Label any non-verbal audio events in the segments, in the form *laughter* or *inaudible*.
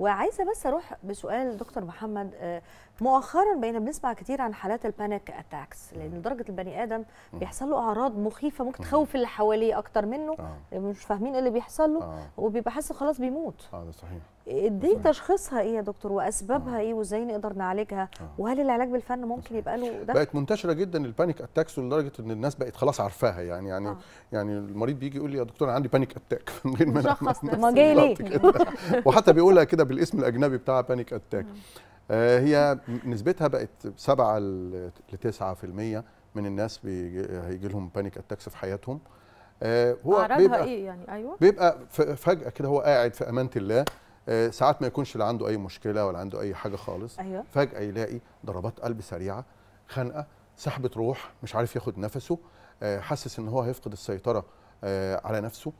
وعايزه بس اروح بسؤال دكتور محمد آه، مؤخرا بقينا بنسمع كتير عن حالات البانيك اتاكس لان لدرجه البني ادم بيحصل له اعراض مخيفه ممكن تخوف اللي حواليه اكتر منه آه. مش فاهمين ايه اللي بيحصل له آه. وبيبقى حاسس خلاص بيموت اه ده صحيح دي تشخيصها ايه يا دكتور واسبابها آه. ايه وازاي نقدر نعالجها آه. وهل العلاج بالفن ممكن يبقى له ده بقت منتشره جدا البانيك اتاكس لدرجه ان الناس بقت خلاص عارفاها يعني يعني آه. يعني المريض بيجي يقول لي يا دكتور عندي بانيك اتاك *laughs* من غير ما جاي ليه *laughs* وحتى بيقولها كده بالاسم الاجنبي بتاع بانيك اتاك آه، هي نسبتها بقت 7 ل 9% من الناس هيجي لهم بانيك اتاكس في حياتهم هو بيبقى ايه يعني ايوه بيبقى فجاه كده هو قاعد في امانه الله آه، ساعات ما يكونش لا عنده اي مشكله ولا عنده اي حاجه خالص أيوة. فجاه يلاقي ضربات قلب سريعه خنقه سحبه روح مش عارف ياخد نفسه آه، حاسس ان هو هيفقد السيطره آه، على نفسه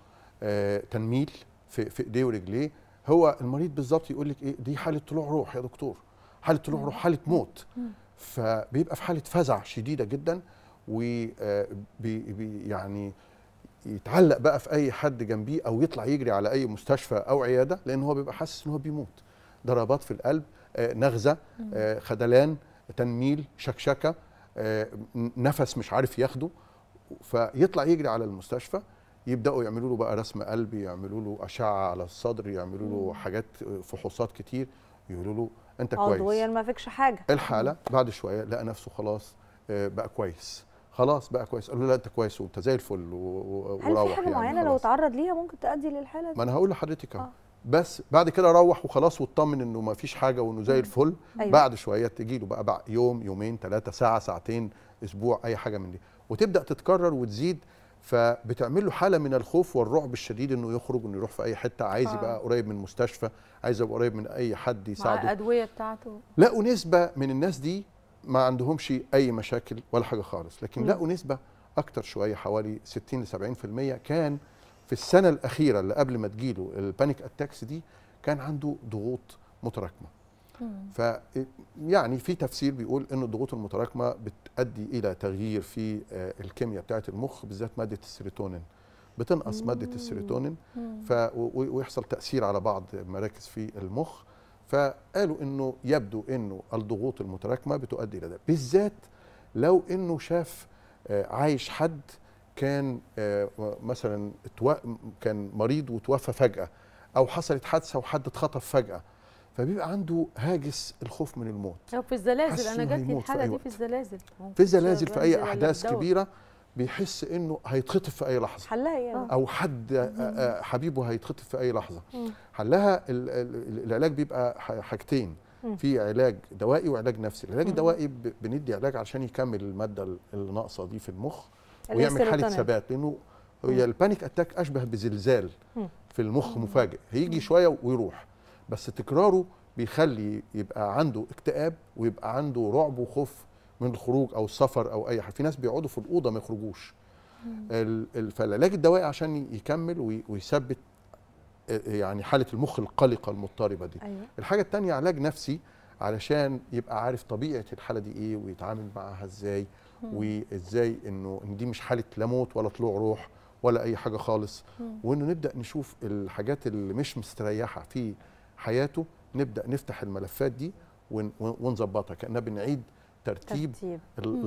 تنميل في في ايديه ورجليه هو المريض بالظبط يقول لك ايه دي حاله طلوع روح يا دكتور حاله طلوع روح حاله موت فبيبقى في حاله فزع شديده جدا و يعني يتعلق بقى في اي حد جنبيه او يطلع يجري على اي مستشفى او عياده لان هو بيبقى حاسس ان هو بيموت ضربات في القلب آه، نغزه آه، خدلان تنميل شكشكه آه، نفس مش عارف ياخده فيطلع يجري على المستشفى يبداوا يعملوا له بقى رسم قلبي يعملوا له اشعه على الصدر يعملوا له حاجات فحوصات كتير يقولوا له انت كويس عضويا ما فيكش حاجه الحاله بعد شويه لقى نفسه خلاص بقى كويس خلاص بقى كويس قالوا له لا انت كويس وانت زي الفل وروح هل في حاجه يعني معينه لو تعرض ليها ممكن تؤدي للحاله دي ما انا هقول لحضرتك آه. بس بعد كده روح وخلاص واطمن انه ما فيش حاجه وانه زي الفل أيوة. بعد شويه تجي له بقى, بقى يوم يومين ثلاثه ساعه ساعتين اسبوع اي حاجه من دي وتبدا تتكرر وتزيد فبتعمل له حاله من الخوف والرعب الشديد انه يخرج انه يروح في اي حته عايز آه. يبقى قريب من مستشفى عايز يبقى قريب من اي حد يساعده مع الادويه بتاعته لقوا نسبه من الناس دي ما عندهمش اي مشاكل ولا حاجه خالص لكن لقوا نسبه اكتر شويه حوالي 60 ل 70% كان في السنه الاخيره اللي قبل ما تجيله البانيك اتاكس دي كان عنده ضغوط متراكمه ف يعني في تفسير بيقول ان الضغوط المتراكمه بتؤدي الى تغيير في آه، الكيمياء بتاعه المخ بالذات ماده السيروتونين بتنقص ماده السيروتونين ف ويحصل تاثير على بعض مراكز في المخ فقالوا انه يبدو انه الضغوط المتراكمه بتؤدي الى ده بالذات لو انه شاف آه، عايش حد كان آه، مثلا كان مريض وتوفى فجاه او حصلت حادثه وحد اتخطف فجاه فبيبقى عنده هاجس الخوف من الموت او في الزلازل انا جاتني الحاله دي في الزلازل في الزلازل في اي احداث كبيره بيحس انه هيتخطف في اي لحظه حلها يعني. آه. او حد آه، آه، حبيبه هيتخطف في اي لحظه حلها العلاج بيبقى حاجتين في علاج دوائي وعلاج نفسي العلاج الدوائي بندي علاج عشان يكمل الماده الناقصه دي في المخ ويعمل حاله ثبات لانه هي البانيك اتاك اشبه بزلزال في المخ مفاجئ هيجي شويه ويروح بس تكراره بيخلي يبقى عنده اكتئاب ويبقى عنده رعب وخوف من الخروج او السفر او اي حاجه في ناس بيقعدوا في الاوضه ما يخرجوش فالعلاج الدوائي عشان يكمل ويثبت يعني حاله المخ القلقه المضطربه دي أيوة. الحاجه الثانيه علاج نفسي علشان يبقى عارف طبيعه الحاله دي ايه ويتعامل معاها ازاي وازاي انه ان دي مش حاله لا موت ولا طلوع روح ولا اي حاجه خالص وانه نبدا نشوف الحاجات اللي مش مستريحه في حياته نبدا نفتح الملفات دي ونظبطها كاننا بنعيد ترتيب, ترتيب.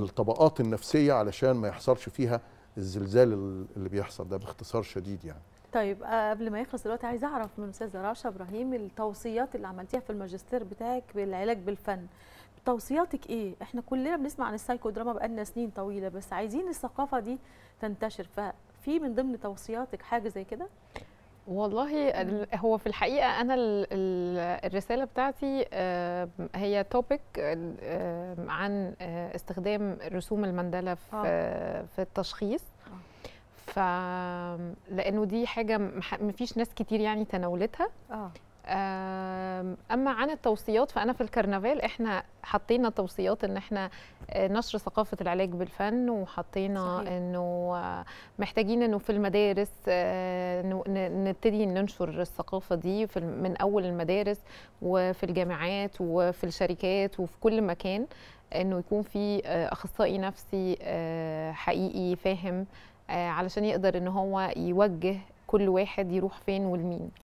الطبقات النفسيه علشان ما يحصلش فيها الزلزال اللي بيحصل ده باختصار شديد يعني طيب آه، قبل ما يخلص دلوقتي عايز اعرف من استاذه رشا ابراهيم التوصيات اللي عملتيها في الماجستير بتاعك بالعلاج بالفن توصياتك ايه احنا كلنا بنسمع عن السايكو دراما بقالنا سنين طويله بس عايزين الثقافه دي تنتشر ففي من ضمن توصياتك حاجه زي كده والله هو في الحقيقه انا الرساله بتاعتي هي توبيك آه، عن آه، استخدام رسوم المندله آه. في التشخيص ف لانه دي حاجه مفيش ناس كتير يعني تناولتها آه. اما عن التوصيات فانا في الكرنفال احنا حطينا توصيات ان احنا آه، نشر ثقافه العلاج بالفن وحطينا انه آه، محتاجين انه في المدارس آه، نبتدي ننشر الثقافه دي من اول المدارس وفي الجامعات وفي الشركات وفي كل مكان انه يكون في اخصائي نفسي حقيقي فاهم علشان يقدر ان هو يوجه كل واحد يروح فين والمين